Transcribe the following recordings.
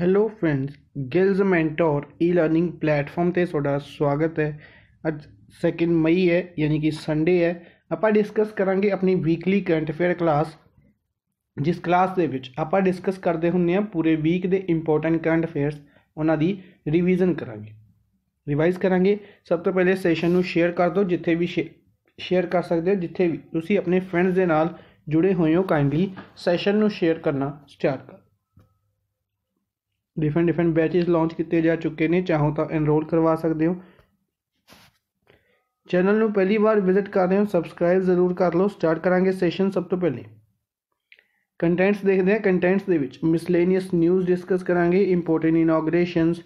Hello friends Gills mentor e learning platform ਤੇ ਤੁਹਾਡਾ ਸਵਾਗਤ ਹੈ ਅੱਜ 2 ਮਈ ਹੈ ਯਾਨੀ ਕਿ ਸੰਡੇ ਹੈ ਆਪਾਂ ਡਿਸਕਸ ਕਰਾਂਗੇ ਆਪਣੀ ਵੀਕਲੀ ਕਰੰਟ ਅਫੇਅਰ ਕਲਾਸ ਜਿਸ ਕਲਾਸ ਦੇ ਵਿੱਚ ਆਪਾਂ ਡਿਸਕਸ ਕਰਦੇ ਹੁੰਨੇ ਆ ਪੂਰੇ ਵੀਕ ਦੇ ਇੰਪੋਰਟੈਂਟ ਕਰੰਟ ਅਫੇਅਰਸ ਉਹਨਾਂ ਦੀ ਰਿਵੀਜ਼ਨ ਕਰਾਂਗੇ ਰਿਵਾਈਜ਼ ਕਰਾਂਗੇ ਸਭ ਤੋਂ ਪਹਿਲੇ ਸੈਸ਼ਨ ਨੂੰ ਸ਼ੇਅਰ ਕਰ ਦਿਓ ਜਿੱਥੇ ਵੀ ਸ਼ੇਅਰ ਕਰ ਸਕਦੇ ਹੋ ਜਿੱਥੇ ਵੀ ਤੁਸੀਂ ਆਪਣੇ ਫਰੈਂਡਸ ਦੇ ਨਾਲ ਜੁੜੇ ਹੋਏ ਹੋ ਕਾਈਂਡਲੀ ਸੈਸ਼ਨ ਨੂੰ ਸ਼ੇਅਰ ਕਰਨਾ ਸਟਾਰਟ ਕਰੋ डिफरेंट डिफरेंट बैचिज लॉन्च किए जा चुके हैं चाहो तो एनरोल करवा सकते हो चैनल में पहली बार विजिट कर रहे हो सबसक्राइब जरूर कर लो स्टार्ट करा सैशन सब तो पहले कंटेंट्स देखते हैं कंटेंट्स के मिसलेनियस न्यूज़ डिस्कस करा important inaugurations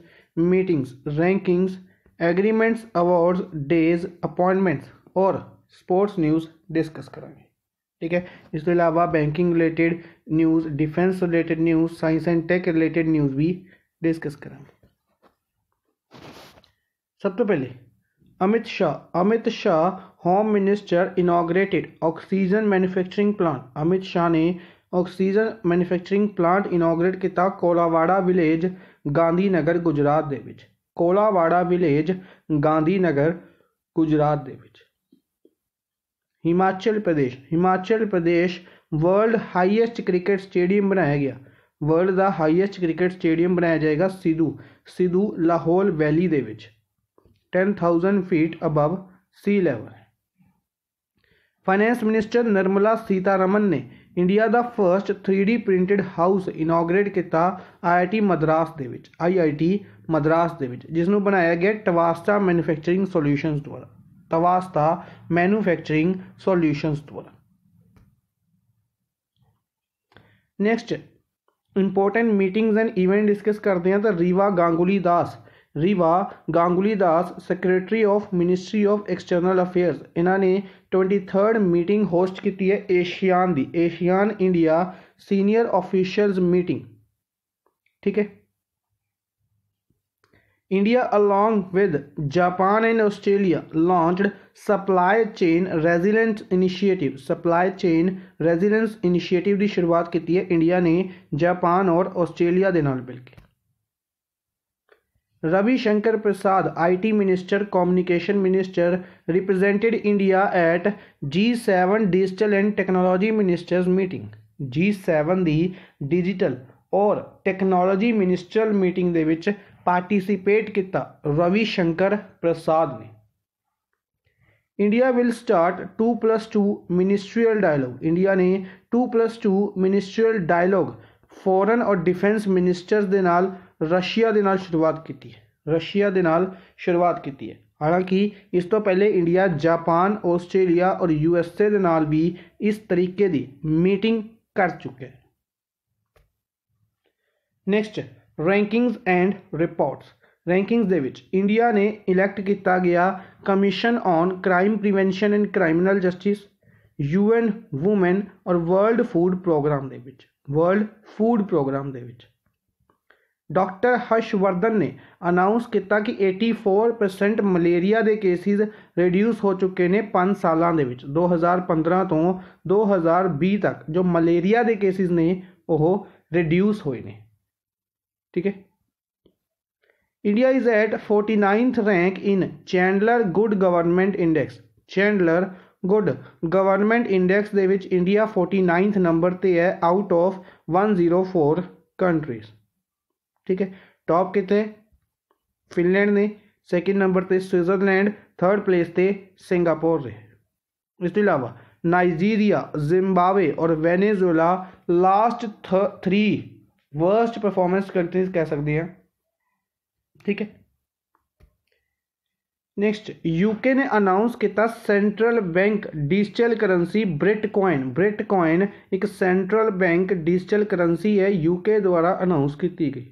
meetings rankings agreements awards days appointments और स्पोर्ट्स न्यूज़ डिस्कस करा ठीक है इस तुम अलावा banking related news defence related news science and tech related news भी डिस्कस करेंगे सब तो पहले Amit Shah Amit Shah home minister inaugurated oxygen manufacturing plant Amit Shah ने ऑक्सीजन मैन्युफैक्चरिंग प्लांट इनाग्रेट किया कोलावाड़ा विलेज गांधीनगर गुजरात के कोलावाड़ा विलेज गांधीनगर गुजरात के Himachal Pradesh Himachal Pradesh world highest cricket stadium बनाया गया वर्ल्ड का हाईएस्ट क्रिकेट स्टेडियम बनाया जाएगा Sidhu Sidhu Lahaul valley the ten thousand feet above sea level finance minister Nirmala Sitharaman ने इंडिया का first three D printed house inaugurate किया I I T Madras I I T Madras जिसनों बनाया गया टवास्टा मैनुफैक्चरिंग सोल्यूशन द्वारा तवास्ता मैन्युफैक्चरिंग सॉल्यूशंस द्वारा next important meetings and event discuss करते हैं तो Riva Ganguly Das Riva Ganguly Das secretary of ministry of external affairs इन्होंने ट्वेंटी थर्ड मीटिंग होस्ट की है ASEAN the ASEAN India senior officials meeting ठीक है India, along with Japan and Australia, launched Supply Chain Resilience Initiative. Supply Chain Resilience Initiative ਦੀ ਸ਼ੁਰੂਆਤ ਕੀਤੀ ਹੈ India ਨੇ Japan ਔਰ ਆਸਟ੍ਰੇਲੀਆ ਦੇ ਨਾਲ ਮਿਲ ਕੇ Ravi Shankar Prasad IT minister communication minister represented India at G seven digital and technology ministers meeting G seven ਦੀ ਡਿਜੀਟਲ ਔਰ ਟੈਕਨੋਲੋਜੀ ਮਿਨਿਸਟਰਲ ਮੀਟਿੰਗ ਦੇ ਵਿੱਚ पार्टीसीपेट किया रविशंकर प्रसाद ने India will start two plus two ministerial dialogue India ने two plus two ministerial dialogue foreign और defence minister के नाल रशिया के नाल शुरुआत की रशिया के नाल शुरुआत की है हालांकि इस तो पहले इंडिया जापान ऑस्ट्रेलिया और यूएसए के नाल भी इस तरीके की मीटिंग कर चुके हैं next rankings and reports rankings the India ने इलैक्ट किया गया commission on crime prevention and criminal justice UN women और world food programme the world food programme the doctor Harshvardhan ने अनाउंस किया कि फोर परसेंट मलेरिया के केसिस रिड्यूस हो चुके ने पांच साल दो हज़ार पंद्रह तो दो हज़ार भी तक जो मलेरिया के केसिस ने वह रिड्यूस हुए हैं ठीक है India is at forty ninth rank in Chandler good government index Chandler good government index के इंडिया फोर्टी नाइन्थ नंबर पर है out of one zero four countries ठीक है टॉप कितने फिनलैंड ने सैकेंड नंबर पर स्विट्जरलैंड थर्ड प्लेस से Singapore ने इसके अलावा नाइजीरिया जिम्बावे और वेनेजुएला लास्ट थ थ्री वर्स्ट परफॉर्मेंस कंट्रीज कह सकती हैं ठीक है नेक्स्ट यूके ने अनाउंस किया central bank digital currency Britcoin Britcoin एक सेंट्रल बैंक डिजिटल करेंसी है यूके द्वारा अनाउंस की गई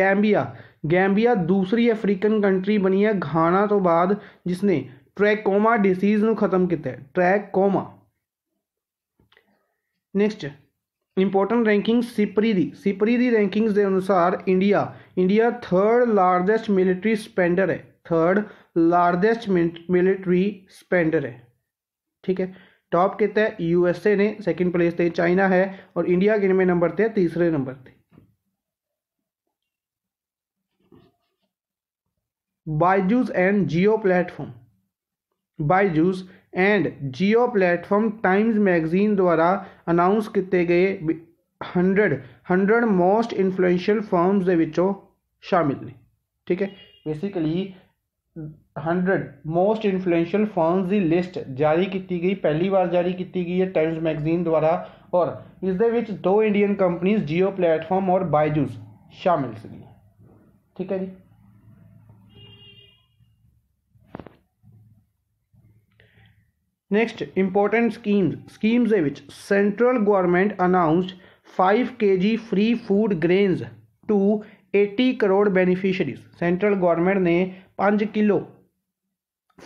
गैम्बिया गैम्बिया दूसरी अफ्रीकन कंट्री बनी है घाना तो बाद जिसने ट्रैकोमा डिसीज न खत्म किया trachoma next important ranking SIPRI सिपरीरी रैंकिंग्स के अनुसार India India third largest military spender है थर्ड लार्जेस्ट मिलिट्री स्पेंडर है ठीक है टॉप कितना है यूएसए ने सेकंड प्लेस थे चाइना है और इंडिया के नंबर से तीसरे नंबर थे Byju's and Jio platform Byju's and Jio platform Times magazine द्वारा अनाउंस किए गए hundred hundred most influential firms के शामिल ने ठीक है basically hundred most influential firms की लिस्ट जारी की गई पहली बार जारी की गई है टाइम्स मैगजीन द्वारा और इस दो इंडियन कंपनीज जियो प्लेटफॉर्म और बायजूस शामिल सी ठीक है जी ਨੈਕਸਟ ਇੰਪੋਰਟੈਂਟ ਸਕੀਮਸ ਸਕੀਮਸ ਦੇ ਵਿੱਚ central government announced 5 kg free food grains to 80 crore beneficiaries central government ਨੇ 5 kilo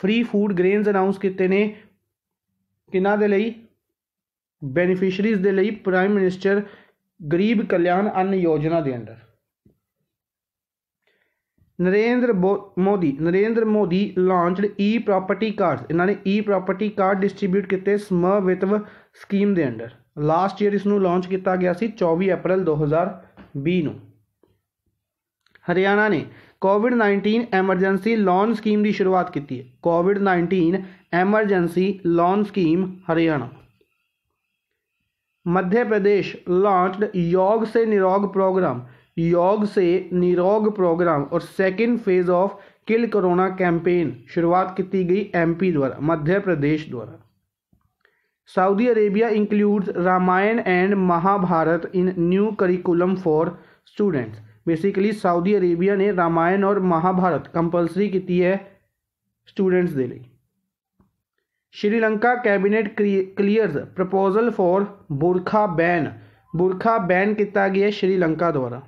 free food grains announce ਕੀਤੇ ਨੇ ਕਿਨਾਂ ਦੇ ਲਈ ਬੈਨੀਫੀਸ਼ੀਅਰੀਜ਼ ਦੇ ਲਈ ਪ੍ਰਾਈਮ ਮਿਨਿਸਟਰ ਗਰੀਬ ਕਲਿਆਣ ਅੰਨ ਯੋਜਨਾ ਦੇ ਅੰਦਰ Narendra Modi Narendra Modi launched e property card ਇਹਨਾਂ ਨੇ ਈ ਪ੍ਰਾਪਰਟੀ ਕਾਰਡ ਡਿਸਟ੍ਰੀਬਿਊਟ ਕੀਤੇ ਸਮਵਿਤਵ ਸਕੀਮ ਦੇ ਅੰਡਰ ਲਾਸਟ ਈਅਰ ਇਸ ਨੂੰ ਲਾਂਚ ਕੀਤਾ ਗਿਆ ਸੀ 24 ਅਪ੍ਰੈਲ 2020 ਨੂੰ ਹਰਿਆਣਾ ਨੇ ਕੋਵਿਡ-19 ਐਮਰਜੈਂਸੀ ਲੋਨ ਸਕੀਮ ਦੀ ਸ਼ੁਰੂਆਤ ਕੀਤੀ ਹੈ ਕੋਵਿਡ-19 emergency loan scheme Haryana Madhya Pradesh launched Yog Se Nirog programme Yog Se Nirog programme और second phase of kill corona campaign शुरुआत की गई एमपी द्वारा मध्य प्रदेश द्वारा Saudi Arabia includes Ramayan and Mahabharat in new curriculum for students basically Saudi Arabia ने रामायण और महाभारत कंपलसरी की है स्टूडेंट्स दे ली Sri Lanka cabinet clears proposal for burqa ban burqa ban किया गया श्रीलंका द्वारा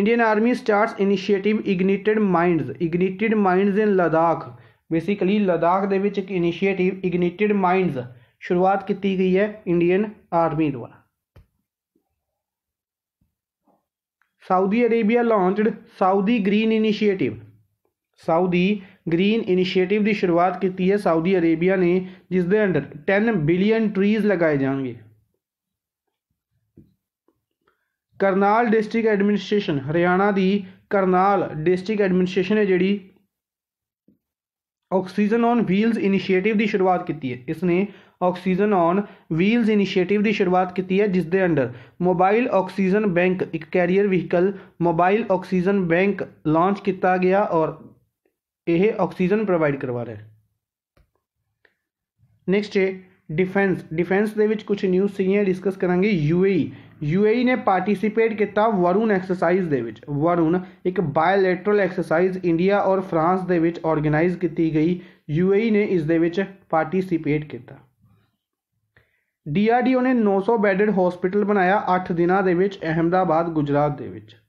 Indian army start initiative ignited mind ignited minds in Ladakh basically Ladakh initiative ignited mind शुरुआत की गई है इंडियन आर्मी द्वारा Saudi Arabia launch Saudi green initiative Saudi green initiative की शुरुआत की है सऊदी अरेबिया ने जिस अंडर टेन बिलियन ट्रीज लगाए जाएंगे ਕਰਨਾਲ ਡਿਸਟ੍ਰਿਕਟ ਐਡਮਿਨਿਸਟ੍ਰੇਸ਼ਨ ਹਰਿਆਣਾ ਦੀ ਕਰਨਾਲ ਡਿਸਟ੍ਰਿਕਟ ਐਡਮਿਨਿਸਟ੍ਰੇਸ਼ਨ ਹੈ ਜਿਹੜੀ ਆਕਸੀਜਨ ਔਨ ਵੀਲਸ ਇਨੀਸ਼ੀਏਟਿਵ ਦੀ ਸ਼ੁਰੂਆਤ ਕੀਤੀ ਹੈ ਇਸ ਨੇ ਆਕਸੀਜਨ ਔਨ ਵੀਲਸ ਇਨੀਸ਼ੀਏਟਿਵ ਦੀ ਸ਼ੁਰੂਆਤ ਕੀਤੀ ਹੈ ਜਿਸ ਦੇ ਅੰਡਰ ਮੋਬਾਈਲ ਆਕਸੀਜਨ ਬੈਂਕ ਇੱਕ carrier vehicle mobile oxygen bank launch ਕੀਤਾ ਗਿਆ ਔਰ ਇਹ ਆਕਸੀਜਨ ਪ੍ਰੋਵਾਈਡ ਕਰਵਾ ਰਿਹਾ ਹੈ ਨੈਕਸਟ ਹੈ ਡਿਫੈਂਸ ਡਿਫੈਂਸ ਦੇ ਵਿੱਚ ਕੁਝ ਨਿਊਜ਼ ਸੀਗੀਆਂ ਡਿਸਕਸ ਕਰਾਂਗੇ ਯੂਏਈ यू यूएई ने पार्टिसिपेट किया वरुण एक्सरसाइज के वरुण एक बायोलैटरल एक्सरसाइज इंडिया और फ्रांस के ऑर्गेनाइज की गई यू यूएई ने इस पार्टीसीपेट किया डी आर डी ओ ने नौ सौ बैडड होस्पिटल बनाया अठ दिन अहमदाबाद गुजरात के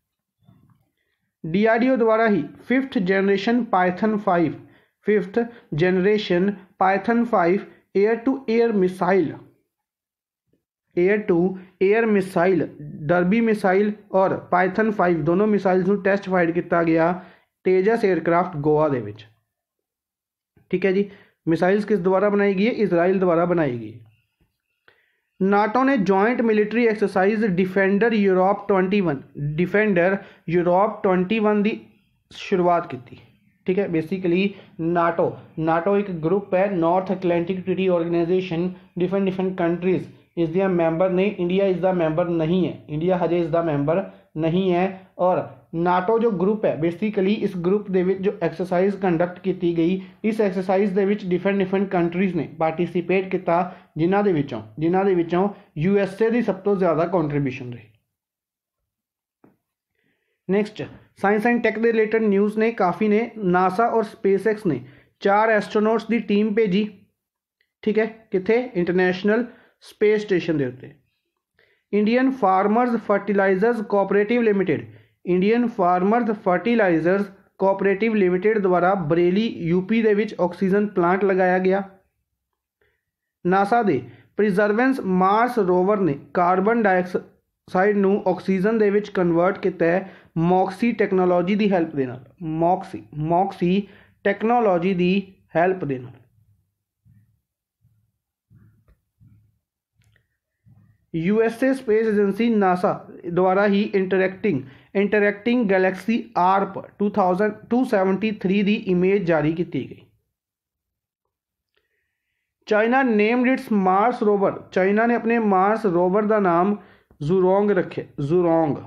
डी आर डी ओ द्वारा ही fifth generation Python five fifth generation Python five air to air missile air to air missile Derby missile और पाइथन फाइव दोनों मिसाइल्स को टेस्ट फाइड किया गया तेजस एयरक्राफ्ट गोवा के ठीक है जी मिसाइल्स किस द्वारा बनाई गई है इसराइल द्वारा बनाई गई नाटो ने joint military exercise Defender Europe twenty one Defender Europe twenty one की शुरुआत की ठीक है बेसिकली नाटो नाटो एक ग्रुप है North Atlantic Treaty Organisation different different countries ਇਸ ਦੀਆਂ ਮੈਂਬਰ ਨਹੀਂ ਇੰਡੀਆ ਇਸ ਦਾ ਮੈਂਬਰ ਨਹੀਂ ਹੈ ਇੰਡੀਆ ਹਜੇ ਇਸ ਦਾ ਮੈਂਬਰ ਨਹੀਂ ਹੈ ਔਰ ਨਾਟੋ ਜੋ ਗਰੁੱਪ ਹੈ ਬੇਸਿਕਲੀ ਇਸ ਗਰੁੱਪ ਦੇ ਵਿੱਚ ਜੋ ਐਕਸਰਸਾਈਜ਼ ਕੰਡਕਟ ਕੀਤੀ ਗਈ ਇਸ ਐਕਸਰਸਾਈਜ਼ ਦੇ ਵਿੱਚ ਡਿਫਰੈਂਟ ਡਿਫਰੈਂਟ ਕੰਟਰੀਜ਼ ਨੇ ਪਾਰਟਿਸਿਪੇਟ ਕੀਤਾ ਜਿਨ੍ਹਾਂ ਦੇ ਵਿੱਚੋਂ ਜਿਨ੍ਹਾਂ ਦੇ ਵਿੱਚੋਂ ਯੂ ਐਸ ਏ ਦੀ ਸਭ ਤੋਂ ਜ਼ਿਆਦਾ ਕੰਟਰੀਬਿਊਸ਼ਨ ਰਹੀ ਨੈਕਸਟ ਸਾਇੰਸ ਐਂਡ ਟੈਕ ਦੇ ਰਿਲੇਟਡ ਨਿਊਜ਼ ਨੇ ਕਾਫੀ ਨੇ ਨਾਸਾ ਔਰ ਸਪੇਸਐਕਸ ਨੇ ਚਾਰ ਐਸਟ੍ਰੋਨੌਟਸ ਦੀ ਟੀਮ ਭੇਜੀ ਠੀਕ ਹੈ ਕਿੱਥੇ ਇੰਟਰਨੈਸ਼ਨਲ ਸਪੇਸ ਸਟੇਸ਼ਨ ਦੇ ਉੱਤੇ Indian farmers fertilisers cooperative limited Indian farmers fertilisers cooperative limited ਦੁਆਰਾ ਬਰੇਲੀ ਯੂਪੀ ਦੇ ਵਿੱਚ ਆਕਸੀਜਨ ਪਲਾਂਟ ਲਗਾਇਆ ਗਿਆ ਨਾਸਾ ਦੇ ਪ੍ਰੀਜ਼ਰਵੈਂਸ ਮਾਰਸ ਰੋਵਰ ਨੇ ਕਾਰਬਨ ਡਾਈਆਕਸਾਈਡ ਨੂੰ ਆਕਸੀਜਨ ਦੇ ਵਿੱਚ ਕਨਵਰਟ ਕੀਤਾ ਹੈ ਮੌਕਸੀ ਟੈਕਨੋਲੋਜੀ ਦੀ ਹੈਲਪ ਦੇ ਨਾਲ ਮੌਕਸੀ ਮੌਕਸੀ ਟੈਕਨੋਲੋਜੀ ਦੀ ਹੈਲਪ ਦੇ ਨਾਲ यूएसए स्पेस एजेंसी नासा द्वारा ही interacting interacting galaxy Arp two thousand two seventy three the image जारी की गई China named its Mars rover China ने अपने मार्स रोवर का नाम जुरोंग रखे जुरोंग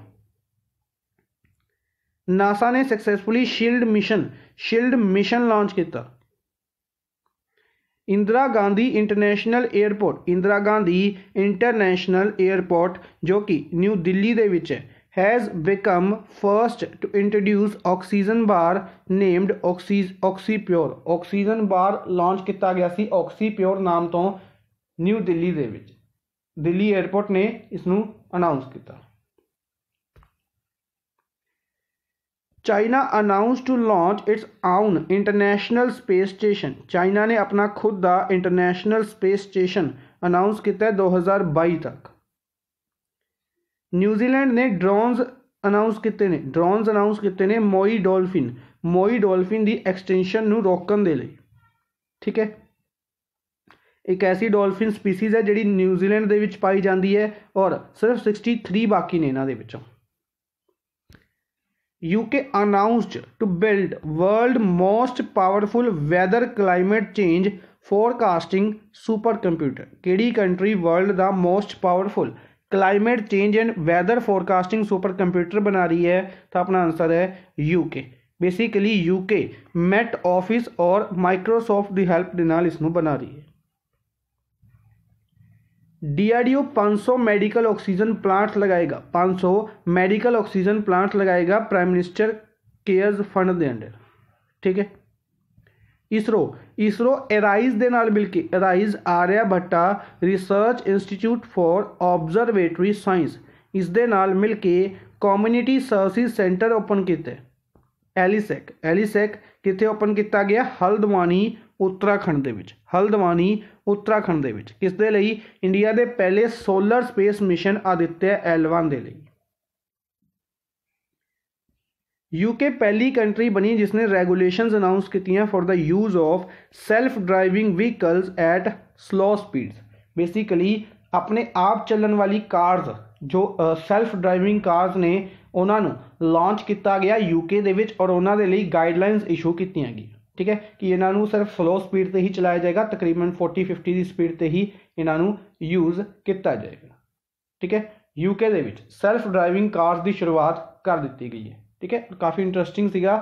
नासा ने successfully shield mission shield mission launch किया Indira Gandhi international airport Indira Gandhi international airport ਜੋ ਕਿ ਨਿਊ ਦਿੱਲੀ ਦੇ ਵਿੱਚ ਹੈ has become first to introduce oxygen bar named oxy Oxypure oxygen bar launch ਕੀਤਾ ਗਿਆ ਸੀ ਆਕਸੀਪਿਓਰ ਨਾਮ ਤੋਂ ਨਿਊ ਦਿੱਲੀ ਦੇ ਵਿੱਚ ਦਿੱਲੀ 에ਅਰਪੋਰਟ ਨੇ ਇਸ ਨੂੰ ਅਨਾਉਂਸ ਕੀਤਾ China announce to launch its own international space station China ਨੇ ਆਪਣਾ ਖੁਦ ਦਾ ਇੰਟਰਨੈਸ਼ਨਲ ਸਪੇਸ ਸਟੇਸ਼ਨ ਅਨਾਉਂਸ ਕੀਤਾ 2022 ਤੱਕ ਨਿਊਜ਼ੀਲੈਂਡ ਨੇ ਡਰੋਨਸ ਅਨਾਉਂਸ ਕੀਤੇ ਨੇ ਡਰੋਨਸ ਅਨਾਉਂਸ ਕੀਤੇ ਨੇ ਮੋਈ ਡੋਲਫਿਨ ਮੋਈ ਡੋਲਫਿਨ ਦੀ ਐਕਸਟੈਂਸ਼ਨ ਨੂੰ ਰੋਕਣ ਦੇ ਲਈ ਠੀਕ ਹੈ ਇੱਕ ਐਸੀ ਡੋਲਫਿਨ ਸਪੀਸੀਜ਼ ਹੈ ਜਿਹੜੀ ਨਿਊਜ਼ੀਲੈਂਡ ਦੇ ਵਿੱਚ ਪਾਈ ਜਾਂਦੀ ਹੈ ਔਰ ਸਿਰਫ 63 ਬਾਕੀ ਨੇ ਇਹਨਾਂ ਦੇ ਵਿੱਚੋਂ UK announced to build world most powerful weather climate change forecasting super computer केड़ी कंट्री वर्ल्ड का most powerful climate change and weather forecasting super computer बना रही है तो अपना आंसर है UK basically UK Met Office और माइक्रोसॉफ्ट की हेल्प के नाल इस बना रही है डीआरडीओ 500 मेडिकल ऑक्सीजन प्लांट लगाएगा 500 मेडिकल ऑक्सीजन प्लांट लगाएगा prime minister cares fund under ठीक है इसरो इसरो एराइज दे मिलकर ARIES Aryabhatta research institute for observatory science इस दे के कम्युनिटी सर्विस सेंटर ओपन किए एलिसेक एलिसेक कितने ओपन किया गया हल्द्वानी ਉੱਤਰਾਖੰਡ ਦੇ ਵਿੱਚ ਹਲਦਵਾਨੀ ਉੱਤਰਾਖੰਡ ਦੇ ਵਿੱਚ ਕਿਸ ਦੇ ਲਈ ਇੰਡੀਆ ਦੇ ਪਹਿਲੇ ਸੋਲਰ ਸਪੇਸ ਮਿਸ਼ਨ ਆਦਿਤਿਆ ਐਲ1 ਦੇ ਲਈ ਯੂਕੇ ਪਹਿਲੀ ਕੰਟਰੀ ਬਣੀ ਜਿਸ ਨੇ ਰੈਗੂਲੇਸ਼ਨਸ ਅਨਾਉਂਸ ਕੀਤੀਆਂ for the use of self driving vehicles at slow speeds basically ਆਪਣੇ ਆਪ ਚੱਲਣ ਵਾਲੀ ਕਾਰਸ ਜੋ ਸੈਲਫ ਡਰਾਈਵਿੰਗ ਕਾਰਸ ਨੇ ਉਹਨਾਂ ਨੂੰ ਲਾਂਚ ਕੀਤਾ ਗਿਆ ਯੂਕੇ ਦੇ ਵਿੱਚ ਔਰ ਉਹਨਾਂ ਦੇ ਲਈ ਗਾਈਡਲਾਈਨਸ ਇਸ਼ੂ ਕੀਤੀਆਂ ਗਈਆਂ ਠੀਕ ਹੈ ਕਿ ਇਹਨਾਂ ਨੂੰ ਸਿਰਫ ਸਲੋ ਸਪੀਡ ਤੇ ਹੀ ਚਲਾਇਆ ਜਾਏਗਾ ਤਕਰੀਬਨ 40 50 ਦੀ ਸਪੀਡ ਤੇ ਹੀ ਇਹਨਾਂ ਨੂੰ ਯੂਜ਼ ਕੀਤਾ ਜਾਏਗਾ ਠੀਕ ਹੈ ਯੂਕੇ ਦੇ ਵਿੱਚ ਸੈਲਫ ਡਰਾਈਵਿੰਗ ਕਾਰਸ ਦੀ ਸ਼ੁਰੂਆਤ ਕਰ ਦਿੱਤੀ ਗਈ ਹੈ ਠੀਕ ਹੈ ਕਾਫੀ ਇੰਟਰਸਟਿੰਗ ਸੀਗਾ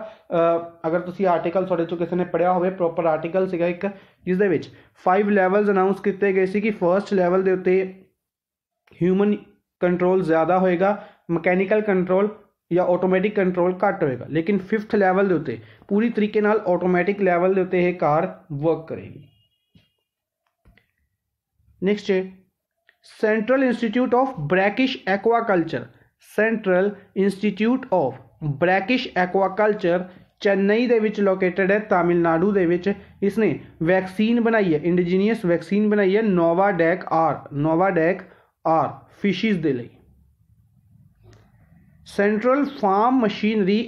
ਅਗਰ ਤੁਸੀਂ ਆਰਟੀਕਲ ਤੁਹਾਡੇ ਤੋਂ ਕਿਸੇ ਨੇ ਪੜਿਆ ਹੋਵੇ ਪ੍ਰੋਪਰ ਆਰਟੀਕਲ ਸੀਗਾ ਇੱਕ ਜਿਸ ਦੇ ਵਿੱਚ 5 ਲੈਵਲਸ ਅਨਾਉਂਸ ਕੀਤੇ ਗਏ ਸੀ ਕਿ ਫਰਸਟ ਲੈਵਲ ਦੇ ਉੱਤੇ ਹਿਊਮਨ ਕੰਟਰੋਲ ਜ਼ਿਆਦਾ ਹੋਏਗਾ ਮਕੈਨੀਕਲ ਕੰਟਰੋਲ या ऑटोमेटिक कंट्रोल घट होगा लेकिन फिफ्थ लैवल के उत्ते पूरी तरीके ऑटोमैटिक लैवल के उत्ते कार वर्क करेगी next central institute of brackish aquaculture central institute of brackish aquaculture Chennai के लोकेटड है तमिलनाडु के इसने वैक्सीन बनाई है इंडिजीनियस वैक्सीन बनाई है Novodac R Novodac R fishes के लिए central farm machinery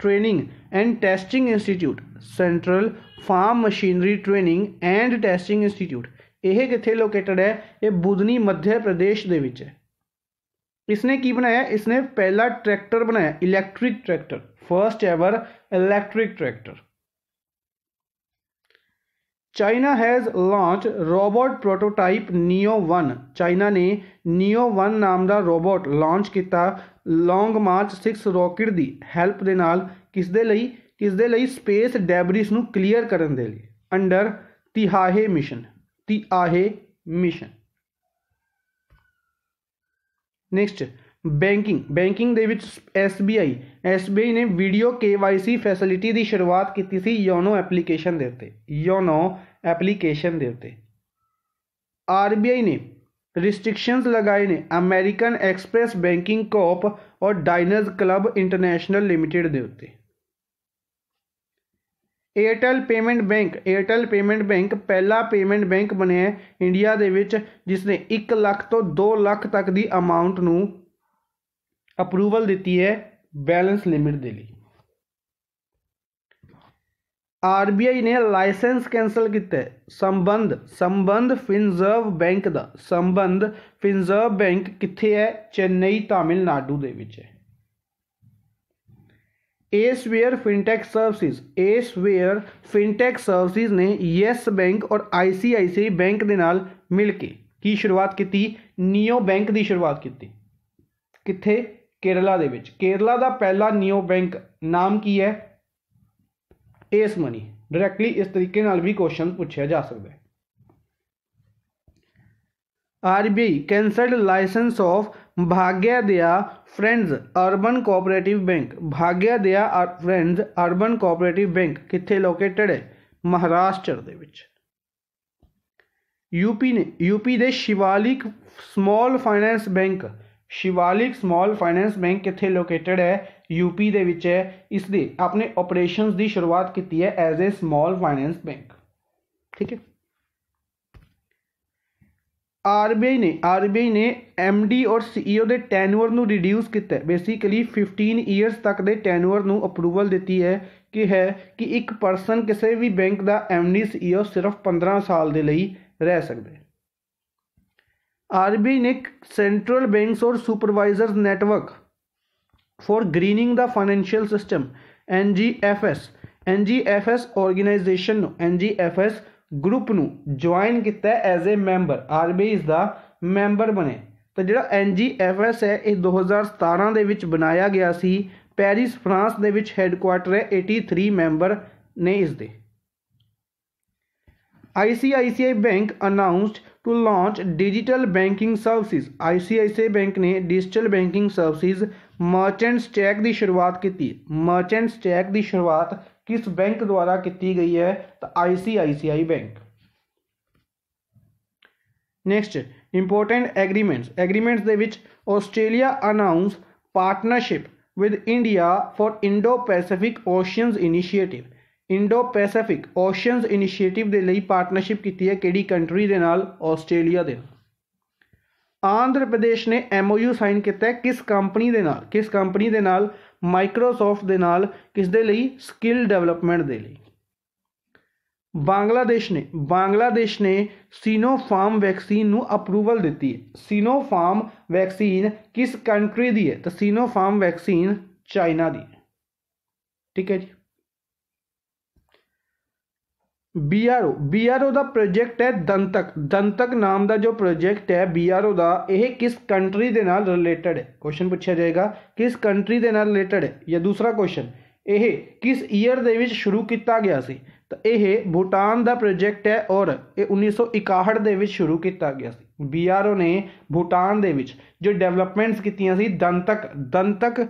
training and testing institute central farm machinery training and testing institute यह कितने लोकेटड है ये बुधनी मध्य प्रदेश के इसने की बनाया इसने पहला ट्रैक्टर बनाया electric tractor first ever electric tractor China has launch robot prototype Neo one China ने नियो वन नाम का रोबोट लॉन्च किया ਲੌਂਗ ਮਾਰਚ 6 ਰਾਕਟ ਦੀ ਹੈਲਪ ਦੇ ਨਾਲ ਕਿਸ ਦੇ ਲਈ ਕਿਸ ਦੇ ਲਈ ਸਪੇਸ ਡੈਬਰਿਸ ਨੂੰ ਕਲੀਅਰ ਕਰਨ ਦੇ ਲਈ ਅੰਡਰ ਤਿਹਾਹੇ ਮਿਸ਼ਨ ਤਿਹਾਹੇ ਮਿਸ਼ਨ ਨੈਕਸਟ ਬੈਂਕਿੰਗ ਬੈਂਕਿੰਗ ਦੇ ਵਿੱਚ ਐਸਬੀਆਈ ਐਸਬੀਆਈ ਨੇ ਵੀਡੀਓ ਕੇਵਾਈਸੀ ਫੈਸਿਲਿਟੀ ਦੀ ਸ਼ੁਰੂਆਤ ਕੀਤੀ ਸੀ ਯੋਨੋ ਐਪਲੀਕੇਸ਼ਨ ਦੇ ਉੱਤੇ ਯੋਨੋ ਐਪਲੀਕੇਸ਼ਨ ਦੇ ਉੱਤੇ ਆਰਬੀਆਈ ਨੇ रिस्ट्रिक्शंस लगाए ने ਅਮਰੀਕਨ ਐਕਸਪ੍ਰੈਸ ਬੈਂਕਿੰਗ ਕੋਪ ਔਰ ਡਾਈਨਰਸ ਕਲੱਬ ਇੰਟਰਨੈਸ਼ਨਲ ਲਿਮਟਿਡ ਦੇ ਉੱਤੇ Airtel payment bank Airtel payment bank ਪਹਿਲਾ ਪੇਮੈਂਟ ਬੈਂਕ ਬਣਿਆ ਇੰਡੀਆ ਦੇ ਵਿੱਚ ਜਿਸ ਨੇ 1 ਲੱਖ ਤੋਂ 2 ਲੱਖ ਤੱਕ ਦੀ ਅਮਾਉਂਟ ਨੂੰ ਅਪਰੂਵਲ ਦਿੱਤੀ ਹੈ ਬੈਲੈਂਸ ਲਿਮਿਟ ਦੇ ਲਈ ਆਰਬੀਆਈ ਨੇ ਲਾਇਸੈਂਸ ਕੈਨਸਲ ਕੀਤਾ ਸੰਬੰਧ ਸੰਬੰਧ ਫਿਨਜ਼ਰਵ ਬੈਂਕ ਦਾ ਸੰਬੰਧ ਫਿਨਜ਼ਰਵ ਬੈਂਕ ਕਿੱਥੇ ਹੈ ਚੇਨਈ ਤਾਮਿਲਨਾਡੂ ਦੇ ਵਿੱਚ ਹੈ एसवेयर फिनटेक सर्विसेज एसवेयर फिनटेक सर्विसेज ਨੇ यस बैंक और आईसीआईसीआई बैंक ਦੇ ਨਾਲ ਮਿਲ ਕੇ ਕੀ ਸ਼ੁਰੂਆਤ ਕੀਤੀ ਨਿਓ ਬੈਂਕ ਦੀ ਸ਼ੁਰੂਆਤ ਕੀਤੀ ਕਿੱਥੇ ਕੇਰਲਾ ਦੇ ਵਿੱਚ ਕੇਰਲਾ ਦਾ ਪਹਿਲਾ ਨਿਓ ਬੈਂਕ ਨਾਮ ਕੀ ਹੈ ਟੇਸ ਮਨੀ ਡਾਇਰੈਕਟਲੀ ਇਸ ਤਰੀਕੇ ਨਾਲ ਵੀ ਕੁਐਸਚਨ ਪੁੱਛਿਆ ਜਾ ਸਕਦਾ ਹੈ RB cancelled licence of Bhagyodaya friends urban cooperative bank Bhagyodaya friends urban cooperative bank ਕਿੱਥੇ ਲੋਕੇਟਡ ਹੈ ਮਹਾਰਾਸ਼ਟਰ ਦੇ ਵਿੱਚ ਯੂਪੀ ਨੇ ਯੂਪੀ ਦੇ Shivalik small finance bank Shivalik small finance bank ਕਿੱਥੇ ਲੋਕੇਟਡ ਹੈ यूपी ਦੇ ਵਿੱਚ ਹੈ ਇਸ ਦੇ ਆਪਣੇ ਆਪਰੇਸ਼ਨਸ ਦੀ ਸ਼ੁਰੂਆਤ ਕੀਤੀ ਹੈ as a small finance bank ਠੀਕ ਹੈ ਆਰਬੀਆਈ ਨੇ ਆਰਬੀਆਈ ਨੇ ਐਮਡੀ ਔਰ ਸੀਈਓ e ਦੇ ਟੈਨੂਅਰ ਨੂੰ ਰਿਡਿਊਸ ਕੀਤਾ ਹੈ ਬੇਸਿਕਲੀ 15 ਇਅਰਸ ਤੱਕ ਦੇ ਟੈਨੂਅਰ ਨੂੰ ਅਪਰੂਵਲ ਦਿੱਤੀ ਹੈ ਕਿ ਹੈ ਕਿ ਇੱਕ ਪਰਸਨ ਕਿਸੇ ਵੀ ਬੈਂਕ ਦਾ ਐਮਡੀ ਸੀਈਓ ਸਿਰਫ 15 ਸਾਲ ਦੇ ਲਈ ਰਹਿ ਸਕਦਾ ਹੈ ਆਰਬੀਆਈ ਨੇ ਸੈਂਟਰਲ ਬੈਂਕਸ ਔਰ supervisors network for greening the financial system N G F S N G F S organisation N G F S group न ज्वाइन किया as a member R B I is member बने तो जो N G F S है ये दो हज़ार सतारा के बनाया गया सी पैरिस फ्रांस के हेडकुआटर है एटी थ्री मैंबर ने इसते I C I C I bank announced to launch digital banking services I C I C I bank ने digital banking services merchants check की शुरुआत की मर्चेंट्स चेक की शुरुआत किस बैंक द्वारा की गई है तो ICICI bank next important agreements agreements के Australia announce partnership with India for Indo Pacific oceans initiative Indo Pacific oceans initiative के लिए पार्टनरशिप की है किंट्री ऑस्ट्रेलिया के नाम ਆਂਧਰਾ ਪ੍ਰਦੇਸ਼ ਨੇ ਐਮਓਯੂ ਸਾਈਨ ਕੀਤਾ ਹੈ ਕਿਸ ਕੰਪਨੀ ਦੇ ਨਾਲ ਕਿਸ ਕੰਪਨੀ ਦੇ ਨਾਲ ਮਾਈਕਰੋਸਾਫਟ ਦੇ ਨਾਲ ਕਿਸ ਦੇ ਲਈ ਸਕਿੱਲ ਡਿਵੈਲਪਮੈਂਟ ਦੇ ਲਈ ਬੰਗਲਾਦੇਸ਼ ਨੇ ਬੰਗਲਾਦੇਸ਼ ਨੇ ਸੀਨੋਫਾਰਮ ਵੈਕਸੀਨ ਨੂੰ ਅਪਰੂਵਲ ਦਿੱਤੀ ਹੈ ਸੀਨੋਫਾਰਮ ਵੈਕਸੀਨ ਕਿਸ ਕੰਟਰੀ ਦੀ ਹੈ ਤਾਂ ਸੀਨੋਫਾਰਮ ਵੈਕਸੀਨ ਚਾਈਨਾ ਦੀ ਹੈ ਠੀਕ ਹੈ ਜੀ ਬੀਆਰਓ ਬੀਆਰਓ ਦਾ ਪ੍ਰੋਜੈਕਟ ਹੈ ਦੰਤਕ ਦੰਤਕ ਨਾਮ ਦਾ ਜੋ ਪ੍ਰੋਜੈਕਟ ਹੈ ਬੀਆਰਓ ਦਾ ਇਹ ਕਿਸ ਕੰਟਰੀ ਦੇ ਨਾਲ ਰਿਲੇਟਡ ਹੈ ਕੁਐਸਚਨ ਪੁੱਛਿਆ ਜਾਏਗਾ ਕਿਸ ਕੰਟਰੀ ਦੇ ਨਾਲ ਰਿਲੇਟਡ ਹੈ ਜਾਂ ਦੂਸਰਾ ਕੁਐਸਚਨ ਇਹ ਕਿਸ ਈਅਰ ਦੇ ਵਿੱਚ ਸ਼ੁਰੂ ਕੀਤਾ ਗਿਆ ਸੀ ਤਾਂ ਇਹ ਭੂਟਾਨ ਦਾ ਪ੍ਰੋਜੈਕਟ ਹੈ ਔਰ ਇਹ 1961 ਦੇ ਵਿੱਚ ਸ਼ੁਰੂ ਕੀਤਾ ਗਿਆ ਸੀ ਬੀਆਰਓ ਨੇ ਭੂਟਾਨ ਦੇ ਵਿੱਚ ਜੋ ਡਿਵੈਲਪਮੈਂਟਸ ਕੀਤੀਆਂ ਸੀ ਦੰਤਕ ਦੰਤਕ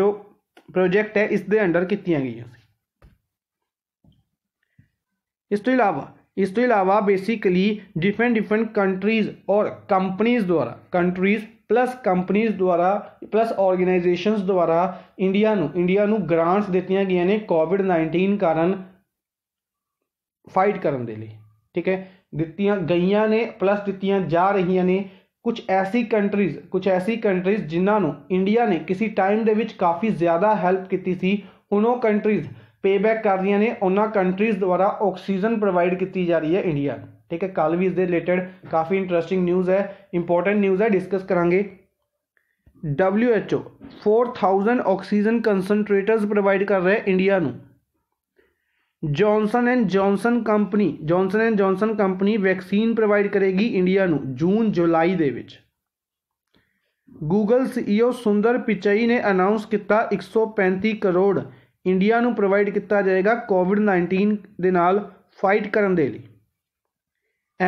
ਜੋ ਪ੍ਰੋਜੈਕਟ ਹੈ ਇਸ ਦੇ ਅੰਡਰ ਕੀਤੀਆਂ ਗਈਆਂ ਸੀ ਇਸ ਤੋਂ ਇਲਾਵਾ ਇਸ ਤੋਂ ਇਲਾਵਾ ਬੇਸਿਕਲੀ ਡਿਫਰੈਂਟ ਡਿਫਰੈਂਟ ਕੰਟਰੀਜ਼ ਔਰ ਕੰਪਨੀਆਂ ਦੁਆਰਾ ਕੰਟਰੀਜ਼ ਪਲੱਸ ਕੰਪਨੀਆਂ ਦੁਆਰਾ ਪਲੱਸ ਆਰਗੇਨਾਈਜੇਸ਼ਨਸ ਦੁਆਰਾ ਇੰਡੀਆ ਨੂੰ ਇੰਡੀਆ ਨੂੰ ਗ੍ਰਾਂਟਸ ਦਿੱਤੀਆਂ ਗਈਆਂ ਨੇ ਕੋਵਿਡ-19 ਕਾਰਨ ਫਾਈਟ ਕਰਨ ਦੇ ਲਈ ਠੀਕ ਹੈ ਦਿੱਤੀਆਂ ਗਈਆਂ ਨੇ ਪਲੱਸ ਦਿੱਤੀਆਂ ਜਾ ਰਹੀਆਂ ਨੇ ਕੁਝ ਐਸੀ ਕੰਟਰੀਜ਼ ਕੁਝ ਐਸੀ ਕੰਟਰੀਜ਼ ਜਿਨ੍ਹਾਂ ਨੂੰ ਇੰਡੀਆ ਨੇ ਕਿਸੇ ਟਾਈਮ ਦੇ ਵਿੱਚ ਕਾਫੀ ਜ਼ਿਆਦਾ ਹੈਲਪ ਕੀਤੀ ਸੀ ਹੁਣ ਕੰਟਰੀਜ਼ ਪੇਬੈਕ ਕਰ ਰਹੀਆਂ ਨੇ ਉਹਨਾਂ ਕੰਟਰੀਜ਼ ਦੁਆਰਾ ਆਕਸੀਜਨ ਪ੍ਰੋਵਾਈਡ ਕੀਤੀ ਜਾ ਰਹੀ ਹੈ ਇੰਡੀਆ ਨੂੰ ਠੀਕ ਹੈ ਕੱਲ ਵੀ ਇਸ ਦੇ ਰਿਲੇਟਡ ਕਾਫੀ ਇੰਟਰਸਟਿੰਗ ਨਿਊਜ਼ ਹੈ ਇੰਪੋਰਟੈਂਟ ਨਿਊਜ਼ ਹੈ ਡਿਸਕਸ ਕਰਾਂਗੇ WHO 4000 ਆਕਸੀਜਨ ਕਨਸੈਂਟਰੇਟਰਸ ਪ੍ਰੋਵਾਈਡ ਕਰ ਰਿਹਾ ਹੈ ਇੰਡੀਆ ਨੂੰ Johnson and Johnson company Johnson and Johnson company vaccine provide ਕਰੇਗੀ ਇੰਡੀਆ ਨੂੰ ਜੂਨ ਜੁਲਾਈ ਦੇ ਵਿੱਚ ਗੂਗਲ CEO ਸੁੰਦਰ ਪਿਚਾਈ ਨੇ ਅਨਾਉਂਸ ਕੀਤਾ 135 ਕਰੋੜ ਇੰਡੀਆ ਨੂੰ ਪ੍ਰੋਵਾਈਡ ਕੀਤਾ ਜਾਏਗਾ ਕੋਵਿਡ-19 ਦੇ ਨਾਲ ਫਾਈਟ ਕਰਨ ਦੇ ਲਈ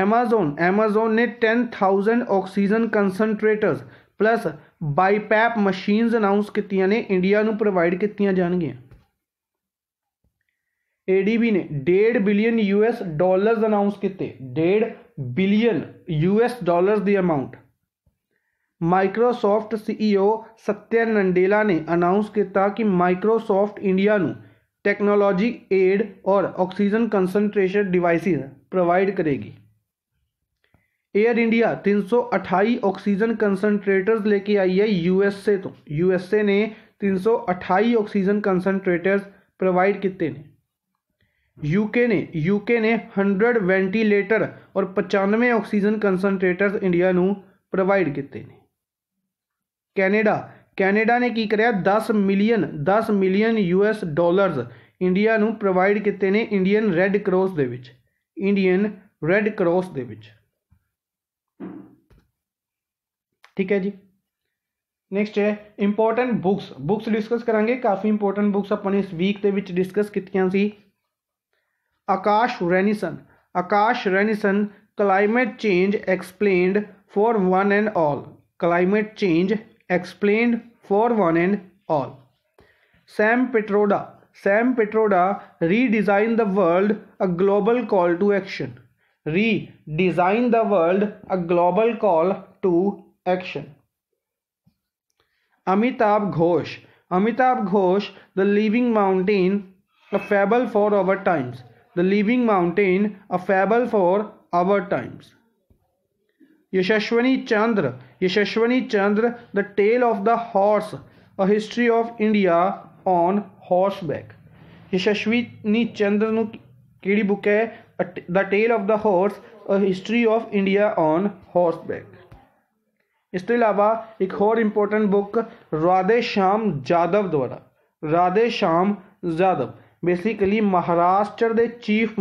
Amazon Amazon ਨੇ 10000 oxygen concentrators plus BiPAP machines announce ਕੀਤੀਆਂ ਨੇ ਇੰਡੀਆ ਨੂੰ ਪ੍ਰੋਵਾਈਡ ਕੀਤੀਆਂ ਜਾਣਗੀਆਂ ADB ਨੇ 1.5 ਬਿਲੀਅਨ ਯੂਐਸ ਡਾਲਰਸ ਅਨਾਉਂਸ ਕੀਤੇ 1.5 ਬਿਲੀਅਨ ਯੂਐਸ ਡਾਲਰਸ ਦੀ amount Microsoft CEO Satya Nadella ने अनाउंस किया कि माइक्रोसॉफ्ट इंडिया ਨੂੰ टेक्नोलॉजी एड और ऑक्सीजन कंसंट्रेशन डिवाइसेस प्रोवाइड करेगी एयर इंडिया 328 ऑक्सीजन कंसंट्रेटर्स लेके आई है यूएसए तो यूएसए ने 328 ऑक्सीजन कंसंट्रेटर्स प्रोवाइड किए ने यूके ने यूके ने 100 वेंटिलेटर और पचानवे ऑक्सीजन कंसंट्रेटर्स इंडिया प्रोवाइड किए ਕੀਤੇ ਕੈਨੇਡਾ ਕੈਨੇਡਾ ਨੇ ਕੀ ਕਰਿਆ 10 million 10 million US dollars India ਨੂੰ ਪ੍ਰੋਵਾਈਡ ਕੀਤੇ ਨੇ ਇੰਡੀਅਨ ਰੈੱਡ ਕਰਾਸ ਦੇ ਵਿੱਚ ਇੰਡੀਅਨ ਰੈੱਡ ਕਰਾਸ ਦੇ ਵਿੱਚ ਠੀਕ ਹੈ ਜੀ ਨੈਕਸਟ ਹੈ ਇੰਪੋਰਟੈਂਟ ਬੁక్స్ ਬੁక్స్ ਡਿਸਕਸ ਕਰਾਂਗੇ ਕਾਫੀ ਇੰਪੋਰਟੈਂਟ ਬੁక్స్ ਆਪਾਂ ਨੇ ਇਸ ਵੀਕ ਦੇ ਵਿੱਚ ਡਿਸਕਸ ਕੀਤੀਆਂ ਸੀ Akash Ranison Akash Ranison climate change explained for one and all climate change explained for one and all. Sam Petroda Sam Petroda redesigned the world a global call to action. Redesign the world a global call to action. Amitabh Ghosh Amitabh Ghosh, The Living Mountain, a fable for our times. The Living Mountain, a fable for our times. Yashaswini Chandra Yashaswini Chandra the tale of the horse a history of India on horseback Yashaswini Chandra कि book है the tale of the horse a history of India on horseback इस अलावा एक होर important book Radhe Shyam ਸ਼ਾਮ द्वारा राधे श्याम ਸ਼ਾਮ basically Maharashtra Maharashtra ਦੇ ਚੀਫ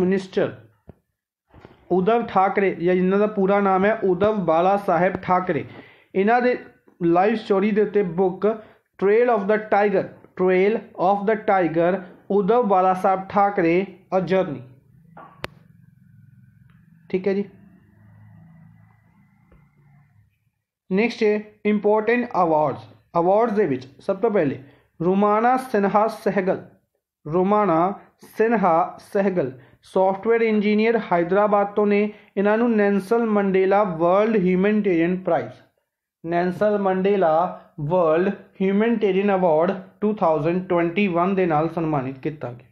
उद्धव ठाकरे या इन्हों का पूरा नाम है उद्धव बाला साहेब ठाकरे इन दाइव स्टोरी के उ book trail of the tiger trail of the tiger Uddhav Bala Sahab Thackeray a journey ठीक है जी नेक्स्ट है इंपोर्टेंट अवार्ड्स अवार्ड्स के सब तो पहले रोमाना सिन्हा सहगल रोमाना सिन्हा सहगल ਸੌਫਟਵੇਅਰ ਇੰਜੀਨੀਅਰ ਹਾਈਦਰਾਬਾਦ ਤੋਂ ਨੇ ਇਹਨਾਂ ਨੂੰ Nelson Mandela world humanitarian prize Nelson Mandela world humanitarian award 2021 ਦੇ ਨਾਲ ਸਨਮਾਨਿਤ ਕੀਤਾ ਗਿਆ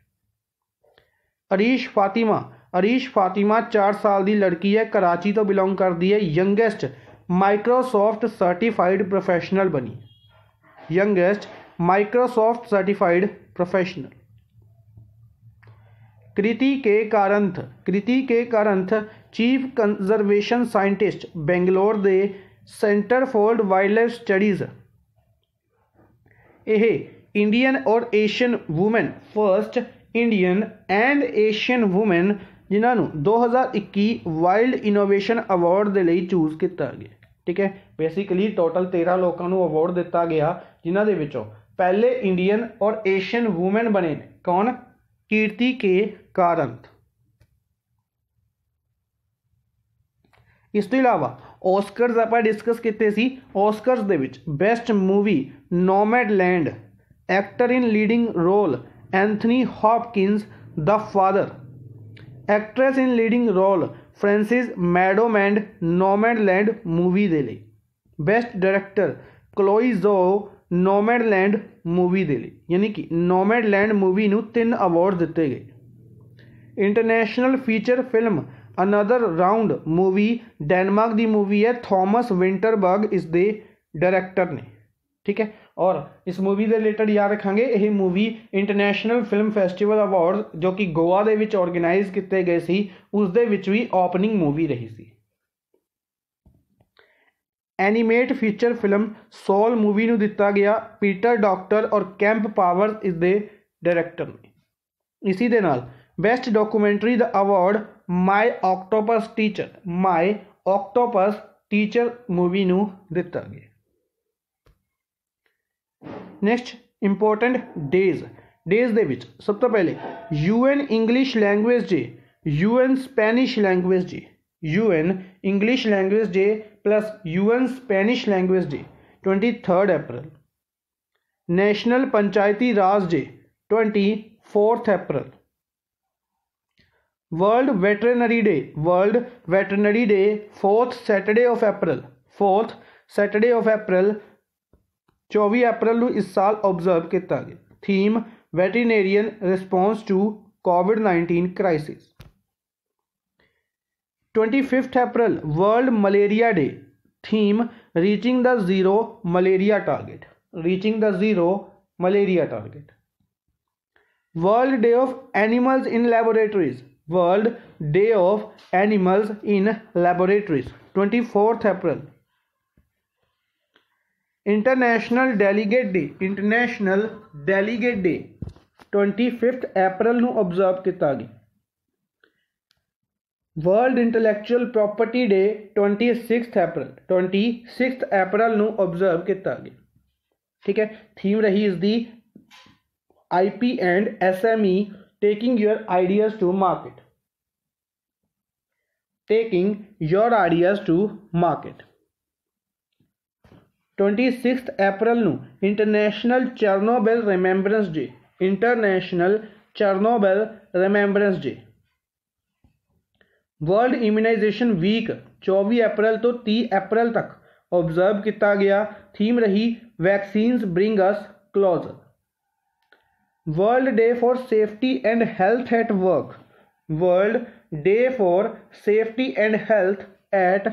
ਅਰੀਸ਼ ਫਾਤਿਮਾ ਅਰੀਸ਼ ਫਾਤਿਮਾ 4 ਸਾਲ ਦੀ ਲੜਕੀ ਹੈ ਕਰਾਚੀ ਤੋਂ ਬਿਲੋਂਗ ਕਰਦੀ ਹੈ ਯੰਗੇਸਟ ਮਾਈਕਰੋਸਾਫਟ ਸਰਟੀਫਾਈਡ ਪ੍ਰੋਫੈਸ਼ਨਲ ਬਣੀ youngest Microsoft certified professional Kriti K Karanth Kriti K Karanth chief conservation scientist Bangalore ਦੇ ਸੈਂਟਰ ਫੋਰ ਵਾਈਲਡਲਾਈਫ ਸਟੱਡੀਜ਼ ਇਹ ਇੰਡੀਅਨ ਔਰ Asian woman first Indian and Asian woman ਜਿਨ੍ਹਾਂ ਨੂੰ 2021 ਵਾਈਲਡ ਇਨੋਵੇਸ਼ਨ ਅਵਾਰਡ ਦੇ ਲਈ ਚੂਜ਼ ਕੀਤਾ ਗਿਆ ਠੀਕ ਹੈ ਬੇਸਿਕਲੀ ਟੋਟਲ 13 ਲੋਕਾਂ ਨੂੰ ਅਵਾਰਡ ਦਿੱਤਾ ਗਿਆ ਜਿਨ੍ਹਾਂ ਦੇ ਵਿੱਚੋਂ ਪਹਿਲੇ ਇੰਡੀਅਨ ਔਰ ਏਸ਼ੀਅਨ ਔਮਨ ਬਣੇ ਕੌਣ ਕੀਰਤੀ ਕੇ कारण इस अलावा ओस्कर आप डिस्कस किए थे Oscar best movie Nomadland actor in leading role Anthony Hopkins the father actress in leading role Frances McDormand Nomadland movie दे best director Chloe Zhao Nomadland movie दे यानी कि नोमैड लैंड मूवी तीन award दिते गए international feature film another round movie Denmark ਦੀ movie ਹੈ Thomas Vinterberg ਇਸ ਦੇ ਡਾਇਰੈਕਟਰ ਨੇ ਠੀਕ ਹੈ ਔਰ ਇਸ ਮੂਵੀ ਦੇ ਰਿਲੇਟਡ ਯਾਦ ਰੱਖਾਂਗੇ ਇਹ movie international film festival award ਜੋ ਕਿ ਗੋਆ ਦੇ ਵਿੱਚ ਆਰਗੇਨਾਈਜ਼ ਕੀਤੇ ਗਏ ਸੀ ਉਸ ਦੇ ਵਿੱਚ ਵੀ ਓਪਨਿੰਗ ਮੂਵੀ ਰਹੀ ਸੀ animate feature film Soul movie ਨੂੰ ਦਿੱਤਾ ਗਿਆ ਪੀਟਰ ਡਾਕਟਰ ਔਰ ਕੈਂਪ ਪਾਵਰਸ ਇਸ ਦੇ ਡਾਇਰੈਕਟਰ ਨੇ ਇਸੇ ਦੇ ਨਾਲ best documentary the award my octopus teacher my octopus teacher movie नु दिता गया नेक्स्ट इंपॉर्टेंट डेज डेज के सब तो पहले UN English language day UN Spanish language day UN English language day plus UN Spanish language day twenty third April national Panchayati Raj day twenty fourth April world veterinary day world veterinary day fourth Saturday of April fourth Saturday of April चौबीस अप्रैल को इस साल observe किया गया theme veterinarian response to COVID nineteen crisis twenty fifth April world malaria day theme reaching the zero malaria target reaching the zero malaria target world day of animals in laboratories world day of animals in laboratories twenty fourth April international delegate day international delegate day twenty fifth April observe किया गया world intellectual property day twenty six April twenty six April observe किया गया ठीक है theme रही इसकी I P and S M E taking your ideas to market taking your ideas to market. 26th April ਨੂੰ international Chernobyl remembrance day international Chernobyl remembrance day world immunization week 24 April ਤੋਂ 30 April ਤੱਕ observe ਕੀਤਾ ਗਿਆ theme ਰਹੀ vaccines bring us closer world day for safety and health at work world day for safety and health at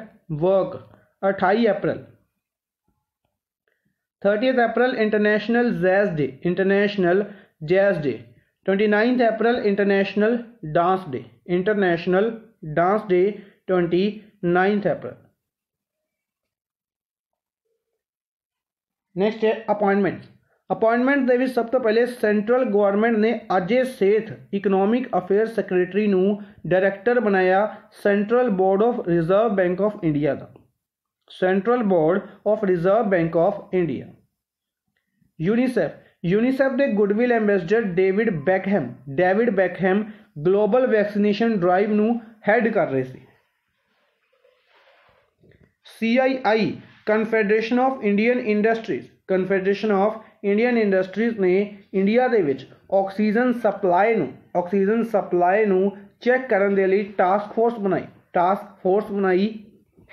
work 28 April 30th April international jazz day international jazz day 29th April international dance day international dance day 29th April next है appointment appointment ਦੇ ਵਿੱਚ ਸਭ ਤੋਂ ਪਹਿਲੇ central government ਨੇ Ajay Seth economic affair secretary ਨੂੰ director ਬਣਾਇਆ central board of reserve bank of India ਦਾ central board of reserve bank of India UNICEF UNICEF ਦੇ goodwill ambassador David Beckham David Beckham global vaccination drive ਨੂੰ head ਕਰ ਰਹੇ ਸੀ CII confederation of Indian industries confederation of Indian industries ਨੇ India ਦੇ ਵਿੱਚ oxygen supply ਨੂੰ oxygen supply ਨੂੰ ਚੈੱਕ ਕਰਨ ਦੇ ਲਈ ਟਾਸਕ ਫੋਰਸ ਬਣਾਈ ਟਾਸਕ ਫੋਰਸ ਬਣਾਈ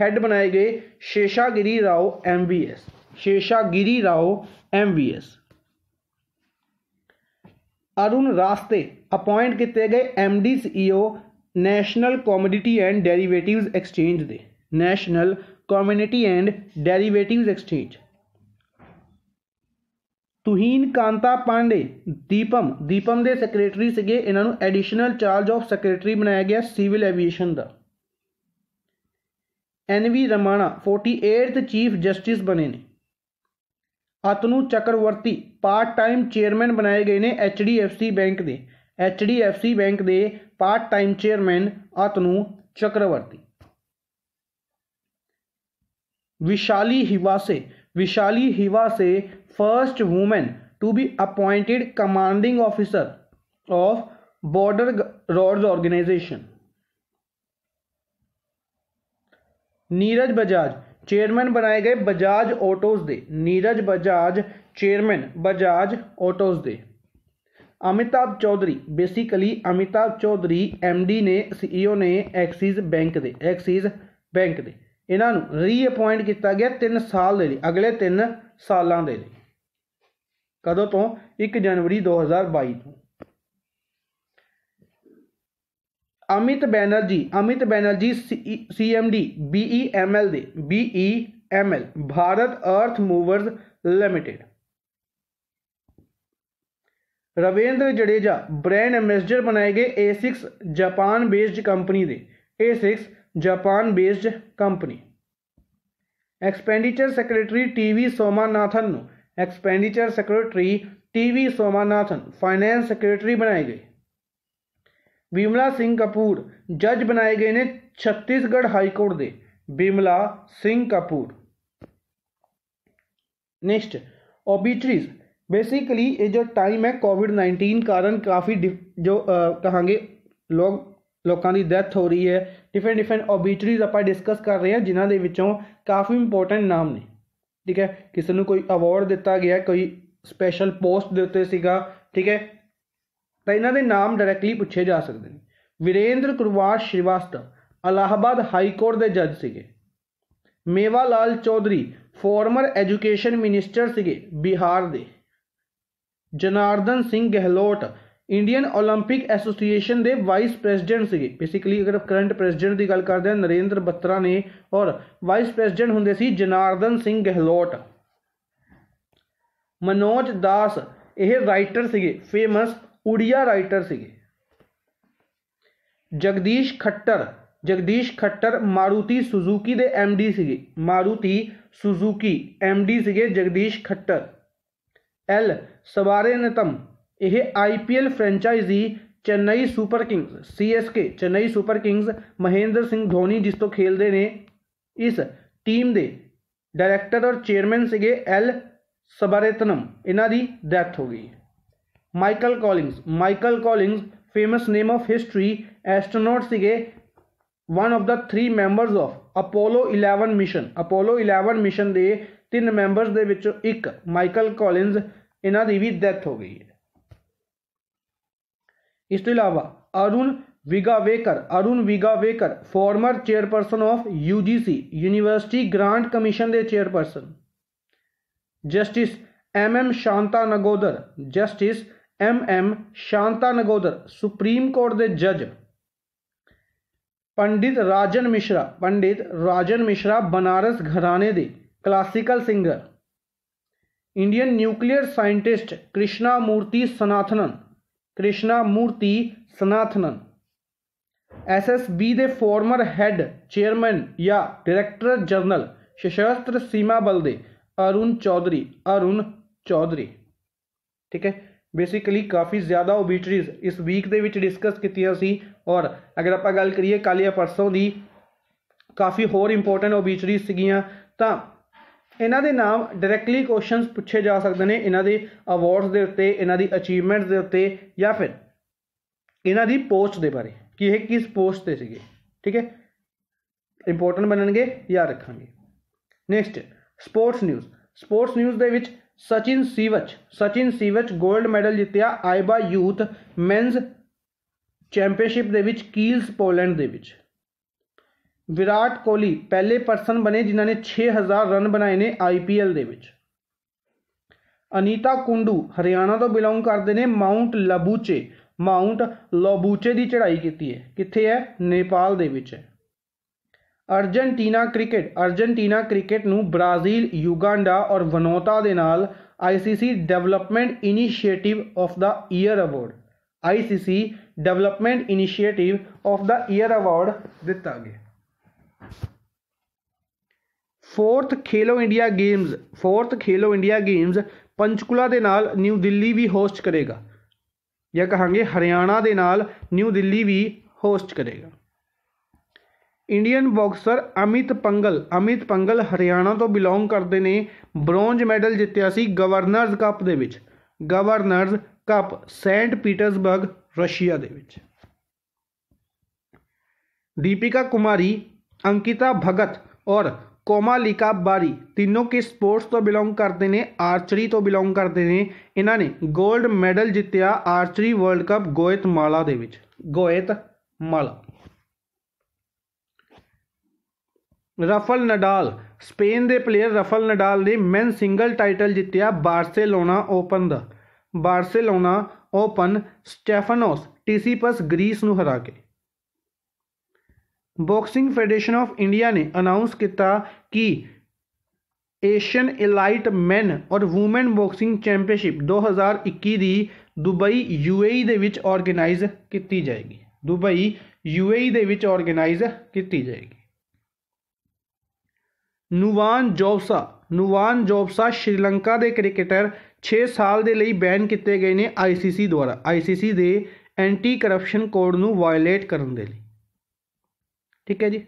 ਹੈੱਡ ਬਣਾਏ ਗਏ Seshagiri Rao MBS Seshagiri Rao MBS Arun Raste appoint ਕੀਤੇ ਗਏ MD CEO national commodity and derivatives exchange ਦੇ national commodity and derivatives exchange Tuhin Kanta Pandey DIPAM DIPAM ਦੇ ਸੈਕਟਰੀ ਸੀਗੇ ਇਹਨਾਂ ਨੂੰ ਐਡੀਸ਼ਨਲ ਚਾਰਜ ਆਫ ਸੈਕਟਰੀ ਬਣਾਇਆ ਗਿਆ ਸਿਵਲ ਐਵੀਏਸ਼ਨ ਦਾ NV Ramana 48th chief justice ਬਣੇ ਨੇ Atanu Chakraborty part time chairman ਬਣਾਏ ਗਏ ਨੇ HDFC ਬੈਂਕ ਦੇ HDFC ਬੈਂਕ ਦੇ part time chairman Atanu Chakraborty Vishali Hiwase Vishali Hiwase first women to be appointed commanding officer of border roads organisation Neeraj Bajaj chairman बनाए गए बजाज ऑटोज दे नीरज बजाज चेयरमैन बजाज ऑटोज दे अमिताभ चौधरी बेसिकली अमिताभ चौधरी एमडी ने सीईओ e ने एक्सिस बैंक दे एक्सिस बैंक दे ਇਹਨਾਂ ਨੂੰ ਰੀਅਪਾਇੰਟ ਕੀਤਾ ਗਿਆ 3 ਸਾਲ ਦੇ ਲਈ ਅਗਲੇ 3 ਸਾਲਾਂ ਦੇ ਲਈ ਕਦੋਂ ਤੋਂ 1 ਜਨਵਰੀ 2022 ਤੋਂ Amit Banerjee Amit Banerjee CMD BEML e ਦੇ BEML e Bharat earth movers limited Ravindra Jadeja brand ambassador ਬਣਾਏ ਗਏ A6 ਜਾਪਾਨ ਬੇਸਡ ਕੰਪਨੀ ਦੇ A6 Japan based company expenditure secretary T V Somanathan expenditure secretary T V Somanathan finance secretary बनाए गए विमला सिंह कपूर जज बनाए गए ने छत्तीसगढ़ हाईकोर्ट दे Vimla Singh Kapoor next obituaries basically ये जो टाइम है कोविड नाइनटीन कारण काफ़ी जो कहेंगे लोग लोगों की डेथ हो रही है ਡਿਫਰੈਂਟ ਡਿਫਰੈਂਟ ਆਰਬਿਟਰੀਜ਼ ਆਪਾਂ ਡਿਸਕਸ ਕਰ ਰਹੇ ਹਾਂ ਜਿਨ੍ਹਾਂ ਦੇ ਵਿੱਚੋਂ ਕਾਫੀ ਇੰਪੋਰਟੈਂਟ ਨਾਮ ਨੇ ਠੀਕ ਹੈ ਕਿਸੇ ਨੂੰ ਕੋਈ ਅਵਾਰਡ ਦਿੱਤਾ ਗਿਆ ਕੋਈ ਸਪੈਸ਼ਲ ਪੋਸਟ ਦੇ ਉੱਤੇ ਸੀਗਾ ਠੀਕ ਹੈ ਤਾਂ ਇਹਨਾਂ ਦੇ ਨਾਮ ਡਾਇਰੈਕਟਲੀ ਪੁੱਛੇ ਜਾ ਸਕਦੇ ਨੇ ਵਿਰੇਂਦਰ ਕੁਰਵਾਸ਼ ਸ਼੍ਰੀਵਾਸਤਵ ਅਲਾਹਾਬਾਦ ਹਾਈ ਕੋਰਟ ਦੇ ਜੱਜ ਸੀਗੇ Mewa Lal Chaudhary former education minister ਸੀਗੇ ਬਿਹਾਰ ਦੇ ਜਨਾਰਦਨ ਸਿੰਘ ਗਹਿਲੋਟ ਇੰਡੀਅਨ 올림픽 ਐਸੋਸੀਏਸ਼ਨ ਦੇ ਵਾਈਸ ਪ੍ਰੈਜ਼ੀਡੈਂਟ ਸੀਗੇ ਬੇਸਿਕਲੀ ਅਗਰ ਕਰੰਟ ਪ੍ਰੈਜ਼ੀਡੈਂਟ ਦੀ ਗੱਲ ਕਰਦੇ ਆ ਨਰਿੰਦਰ ਬੱਤਰਾ ਨੇ ਔਰ ਵਾਈਸ ਪ੍ਰੈਜ਼ੀਡੈਂਟ ਹੁੰਦੇ ਸੀ ਜਨਾਰਦਨ ਸਿੰਘ ਗਹਿਲੋਟ ਮਨੋਜ ਦਾਸ ਇਹ ਰਾਈਟਰ ਸੀਗੇ ਫੇਮਸ ਉੜੀਆ ਰਾਈਟਰ ਸੀਗੇ ਜਗਦੀਸ਼ ਖੱਟਰ ਜਗਦੀਸ਼ ਖੱਟਰ ਮਾਰੂਤੀ ਸੁਜ਼ੂਕੀ ਦੇ ਐਮਡੀ ਸੀਗੇ ਮਾਰੂਤੀ ਸੁਜ਼ੂਕੀ ਐਮਡੀ ਸੀਗੇ ਜਗਦੀਸ਼ ਖੱਟਰ ਐਲ ਸਵਾਰੇ ਨਤਮ ਇਹ IPL franchise Chennai super kings CSK Chennai super kings Mahendra Singh Dhoni ਜਿਸ ਤੋਂ ਖੇਲਦੇ ਨੇ ਇਸ ਟੀਮ ਦੇ ਡਾਇਰੈਕਟਰ ਔਰ ਚੇਅਰਮੈਨ ਸੀਗੇ ਐਲ ਸਬਰੇਤਨਮ ਇਹਨਾਂ ਦੀ ਡੈਥ ਹੋ ਗਈ Michael Collins Michael Collins famous name of history astronaut ਸੀਗੇ one of the 3 members of Apollo 11 mission Apollo 11 mission ਦੇ ਤਿੰਨ ਮੈਂਬਰਸ ਦੇ ਵਿੱਚੋਂ ਇੱਕ ਮਾਈਕਲ ਕੌਲਿੰਗਸ ਇਹਨਾਂ ਦੀ ਵੀ ਡੈਥ ਹੋ ਗਈ ਹੈ इस अलावा Arun Nigavekar Arun Nigavekar former chairperson of UGC university grant commission के chairperson justice M M Shantanagoudar justice M M Shantanagoudar supreme court के जज पंडित राजन मिश्रा पंडित राजन मिश्रा बनारस घराने दे classical singer Indian nuclear scientist Krishna Murthy Sanathanan Krishna Murthy Sanathanan S S B के फॉर्मर हैड चेयरमैन या डायरैक्टर जनरल सशस्त्र सीमा बल दे अरुण चौधरी अरुण चौधरी ठीक है बेसिकली काफ़ी ज़्यादा ओबीटरीज इस वीक के डिस्कस सी और अगर आप गल करिए कल या परसों की काफ़ी होर इंपोर्टेंट ओबिटरीज सगियाँ तो ਇਹਨਾਂ ਦੇ ਨਾਮ ਡਾਇਰੈਕਟਲੀ ਕੁਐਸਚਨਸ ਪੁੱਛੇ ਜਾ ਸਕਦੇ ਨੇ ਇਹਨਾਂ ਦੇ ਅਵਾਰਡਸ ਦੇ ਉੱਤੇ ਇਹਨਾਂ ਦੀ ਅਚੀਵਮੈਂਟਸ ਦੇ ਉੱਤੇ ਜਾਂ ਫਿਰ ਇਹਨਾਂ ਦੀ ਪੋਸਟ ਦੇ ਬਾਰੇ ਕਿ ਇਹ ਕਿਸ ਪੋਸਟ ਤੇ ਸੀਗੇ ਠੀਕ ਹੈ ਇੰਪੋਰਟੈਂਟ ਬਣਨਗੇ ਯਾਦ ਰੱਖਾਂਗੇ next sports news sports news ਦੇ ਵਿੱਚ ਸਚਿਨ ਸੀਵਚ ਸਚਿਨ ਸੀਵਚ 골ਡ ਮੈਡਲ ਜਿੱਤਿਆ ਆਈਬਾ ਯੂਥ ਮੈਨਸ ਚੈਂਪੀਅਨਸ਼ਿਪ ਦੇ ਵਿੱਚ ਕੀਲਸ ਪੋਲੈਂਡ ਦੇ ਵਿੱਚ ਵਿਰਾਟ ਕੋਹਲੀ ਪਹਿਲੇ ਪਰਸਨ ਬਣੇ ਜਿਨ੍ਹਾਂ ਨੇ 6000 ਰਨ ਬਣਾਏ ਨੇ ਆਈਪੀਐਲ ਦੇ ਵਿੱਚ ਅਨੀਤਾ ਕੁੰਡੂ ਹਰਿਆਣਾ ਤੋਂ ਬਿਲੋਂਗ ਕਰਦੇ ਨੇ ਮਾਉਂਟ ਲਬੂਚੇ ਮਾਉਂਟ ਲਬੂਚੇ ਦੀ ਚੜ੍ਹਾਈ ਕੀਤੀ ਹੈ ਕਿੱਥੇ ਹੈ ਨੇਪਾਲ ਦੇ ਵਿੱਚ ਹੈ ਅਰਜنٹੀਨਾ ਕ੍ਰਿਕਟ ਅਰਜنٹੀਨਾ ਕ੍ਰਿਕਟ ਨੂੰ ਬ੍ਰਾਜ਼ੀਲ ਯੂਗਾਂਡਾ ਔਰ ਵਨੋਤਾ ਦੇ ਨਾਲ ICC development initiative of the year award ICC development initiative of the year award ਦਿੱਤਾ ਗਿਆ fourth Khelo India games fourth Khelo India games Panchkula ਦੇ ਨਾਲ ਨਿਊ ਦਿੱਲੀ ਵੀ ਹੋਸਟ ਕਰੇਗਾ ਜਾਂ ਕਹਾਂਗੇ ਹਰਿਆਣਾ ਦੇ ਨਾਲ ਨਿਊ ਦਿੱਲੀ ਵੀ ਹੋਸਟ ਕਰੇਗਾ ਇੰਡੀਅਨ ਬਾਕਸਰ ਅਮਿਤ ਪੰਗਲ ਅਮਿਤ ਪੰਗਲ ਹਰਿਆਣਾ ਤੋਂ ਬਿਲੋਂਗ ਕਰਦੇ ਨੇ ਬ੍ਰੌਂਜ ਮੈਡਲ ਜਿੱਤਿਆ ਸੀ ਗਵਰਨਰਸ ਕੱਪ ਦੇ ਵਿੱਚ governors cup Saint Petersburg Russia ਦੇ ਵਿੱਚ ਦੀਪਿਕਾ ਕੁਮਾਰੀ अंकिता भगत और ਕੋਮਾਲਿਕਾ ਬਾਰੀ ਤਿੰਨੋਂ ਕੇ ਸਪੋਰਟਸ ਤੋਂ ਬਿਲੋਂਗ ਕਰਦੇ ਨੇ ਆਰਚਰੀ ਤੋਂ ਬਿਲੋਂਗ ਕਰਦੇ ਨੇ ਇਹਨਾਂ ਨੇ 골ਡ ਮੈਡਲ ਜਿੱਤਿਆ ਆਰਚਰੀ ਵਰਲਡ ਕੱਪ ਗੋਇਤਮਾਲਾ ਦੇ ਵਿੱਚ ਗੋਇਤਮਾਲਾ ਰਫਲ ਨਡਾਲ ਸਪੇਨ ਦੇ ਪਲੇਅਰ ਰਫਲ ਨਡਾਲ ਨੇ ਮੈਨ ਸਿੰਗਲ ਟਾਈਟਲ ਜਿੱਤਿਆ ਬਾਰਸੇਲੋਨਾ ਓਪਨ ਦਾ Barcelona open Stefanos Tsitsipas Greece ਨੂੰ ਹਰਾ ਕੇ ਬਾਕਸਿੰਗ ਫੈਡਰੇਸ਼ਨ ਆਫ ਇੰਡੀਆ ਨੇ ਅਨਾਉਂਸ ਕੀਤਾ ਕਿ ਏਸ਼ੀਅਨ ਇਲਾਈਟ ਮੈਨ ਔਰ women ਬਾਕਸਿੰਗ ਚੈਂਪੀਅਨਸ਼ਿਪ 2021 ਦੀ ਦੁਬਈ ਯੂਏਈ ਦੇ ਵਿੱਚ ਆਰਗੇਨਾਈਜ਼ ਕੀਤੀ ਜਾਏਗੀ ਦੁਬਈ ਯੂਏਈ ਦੇ ਵਿੱਚ ਆਰਗੇਨਾਈਜ਼ ਕੀਤੀ ਜਾਏਗੀ ਨੁਵਾਨ ਜੋਬਸਾ ਨੁਵਾਨ ਜੋਬਸਾ ਸ਼੍ਰੀਲੰਕਾ ਦੇ ਕ੍ਰਿਕਟਰ 6 ਸਾਲ ਦੇ ਲਈ ਬੈਨ ਕੀਤੇ ਗਏ ਨੇ ਆਈਸੀਸੀ ਦੁਆਰਾ ਆਈਸੀਸੀ ਦੇ ਐਂਟੀ ਕਰਪਸ਼ਨ ਕੋਡ ਨੂੰ ਵਾਇਲੇਟ ਕਰਨ ਦੇ ਲਈ ਠੀਕ ਹੈ ਜੀ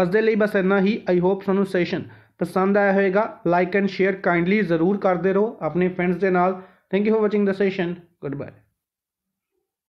ਅੱਜ ਦੇ ਲਈ ਬਸ ਇੰਨਾ ਹੀ ਆਈ ਹੋਪ ਤੁਹਾਨੂੰ ਸੈਸ਼ਨ ਪਸੰਦ ਆਇਆ ਹੋਵੇਗਾ ਲਾਈਕ ਐਂਡ ਸ਼ੇਅਰ ਕਾਈਂਡਲੀ ਜ਼ਰੂਰ ਕਰਦੇ ਰਹੋ ਆਪਣੇ ਫਰੈਂਡਸ ਦੇ ਨਾਲ thank you for watching the session good bye